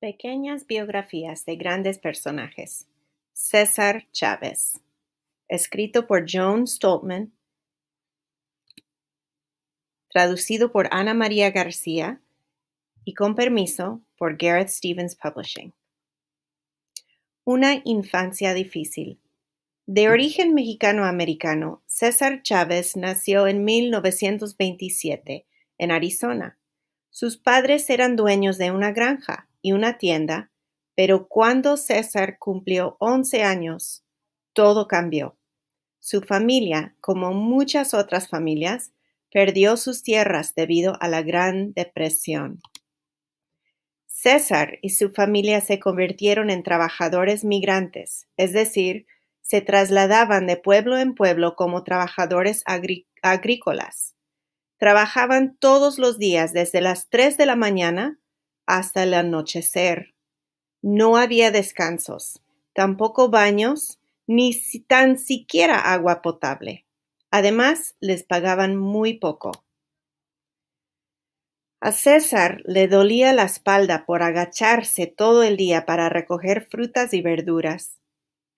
Pequeñas biografías de grandes personajes. César Chávez. Escrito por Joan Stoltman. Traducido por Ana María García. Y con permiso por Gareth Stevens Publishing. Una infancia difícil. De origen mexicano-americano, César Chávez nació en 1927 en Arizona. Sus padres eran dueños de una granja y una tienda, pero cuando César cumplió 11 años, todo cambió. Su familia, como muchas otras familias, perdió sus tierras debido a la Gran Depresión. César y su familia se convirtieron en trabajadores migrantes, es decir, se trasladaban de pueblo en pueblo como trabajadores agrícolas. Trabajaban todos los días desde las 3 de la mañana hasta el anochecer. No había descansos, tampoco baños, ni tan siquiera agua potable. Además, les pagaban muy poco. A César le dolía la espalda por agacharse todo el día para recoger frutas y verduras.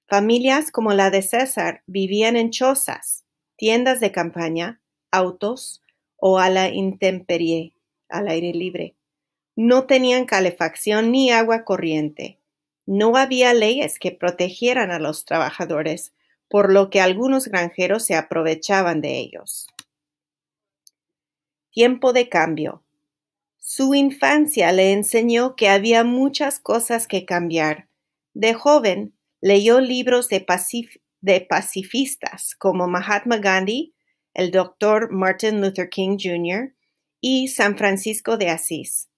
Familias como la de César vivían en chozas, tiendas de campaña, autos o a la intemperie, al aire libre no tenían calefacción ni agua corriente. No había leyes que protegieran a los trabajadores, por lo que algunos granjeros se aprovechaban de ellos. Tiempo de cambio. Su infancia le enseñó que había muchas cosas que cambiar. De joven, leyó libros de, pacifistas como Mahatma Gandhi, el doctor Martin Luther King Jr. y San Francisco de Asís.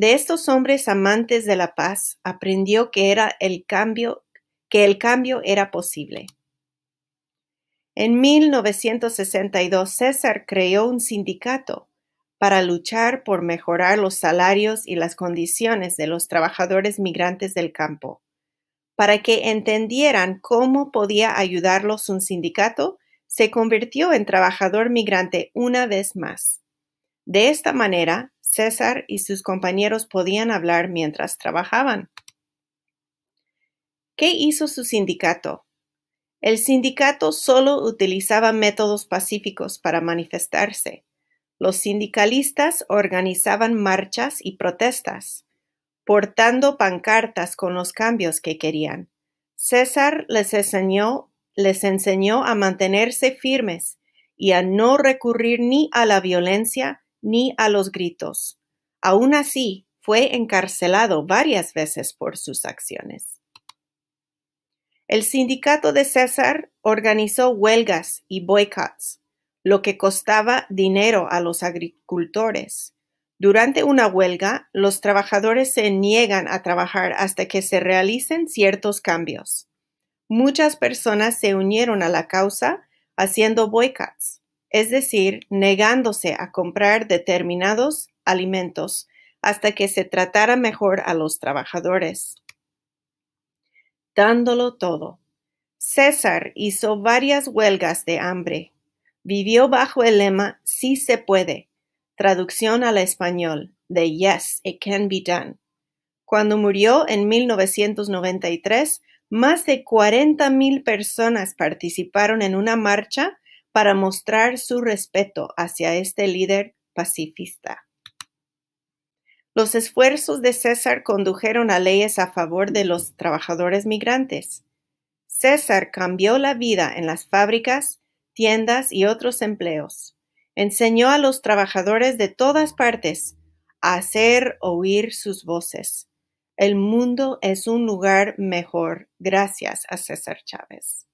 De estos hombres amantes de la paz aprendió que era el cambio que el cambio era posible. En 1962 César creó un sindicato para luchar por mejorar los salarios y las condiciones de los trabajadores migrantes del campo, para que entendieran cómo podía ayudarlos un sindicato se convirtió en trabajador migrante una vez más. De esta manera, César y sus compañeros podían hablar mientras trabajaban. ¿Qué hizo su sindicato? El sindicato solo utilizaba métodos pacíficos para manifestarse. Los sindicalistas organizaban marchas y protestas, portando pancartas con los cambios que querían. César les enseñó, les enseñó a mantenerse firmes y a no recurrir ni a la violencia ni a los gritos. Aun así, fue encarcelado varias veces por sus acciones. El sindicato de César organizó huelgas y boicots, lo que costaba dinero a los agricultores. Durante una huelga, los trabajadores se niegan a trabajar hasta que se realicen ciertos cambios. Muchas personas se unieron a la causa haciendo boicots es decir, negándose a comprar determinados alimentos hasta que se tratara mejor a los trabajadores. Dándolo todo. César hizo varias huelgas de hambre. Vivió bajo el lema Sí se puede, traducción al español de Yes, it can be done. Cuando murió en 1993, más de mil personas participaron en una marcha para mostrar su respeto hacia este líder pacifista. Los esfuerzos de César condujeron a leyes a favor de los trabajadores migrantes. César cambió la vida en las fábricas, tiendas y otros empleos. Enseñó a los trabajadores de todas partes a hacer oír sus voces. El mundo es un lugar mejor gracias a César Chávez.